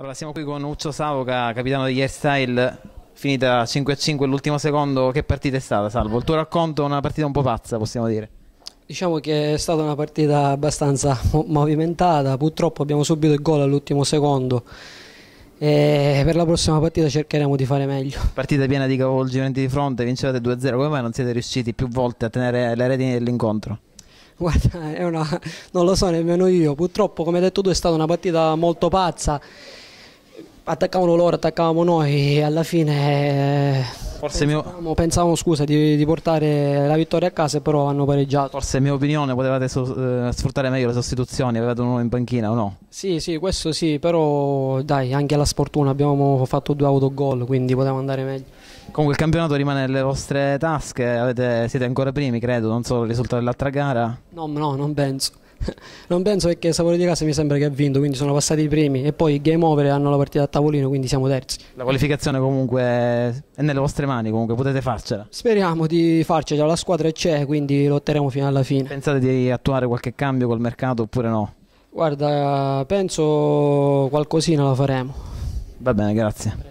Allora, siamo qui con Uccio Savoca, capitano degli Airstyle, finita 5-5 l'ultimo secondo, che partita è stata Salvo? Il tuo racconto è una partita un po' pazza, possiamo dire. Diciamo che è stata una partita abbastanza movimentata, purtroppo abbiamo subito il gol all'ultimo secondo e per la prossima partita cercheremo di fare meglio. Partita piena di cavolgimenti di fronte, vincevate 2-0, come mai non siete riusciti più volte a tenere le redini dell'incontro? Guarda, una... non lo so nemmeno io, purtroppo come hai detto tu è stata una partita molto pazza attaccavano loro, attaccavamo noi e alla fine Forse pensavamo, mio... pensavamo scusa, di, di, portare la vittoria a casa però hanno pareggiato. Forse mia opinione potevate so eh, sfruttare meglio le sostituzioni, avevate uno in panchina o no? Sì, sì, questo sì, però dai, anche alla sfortuna abbiamo fatto due autogol, quindi potevamo andare meglio. Comunque il campionato rimane nelle vostre tasche, avete, siete ancora primi credo, non so il risultato dell'altra gara. No, no, non penso. non penso perché Sapore di Casa mi sembra che ha vinto, quindi sono passati i primi e poi game over hanno la partita a tavolino, quindi siamo terzi. La qualificazione comunque è nelle vostre mani, comunque potete farcela. Speriamo di farcela, la squadra c'è, quindi lotteremo fino alla fine. Pensate di attuare qualche cambio col mercato oppure no? Guarda, penso qualcosina la faremo. Va bene, grazie.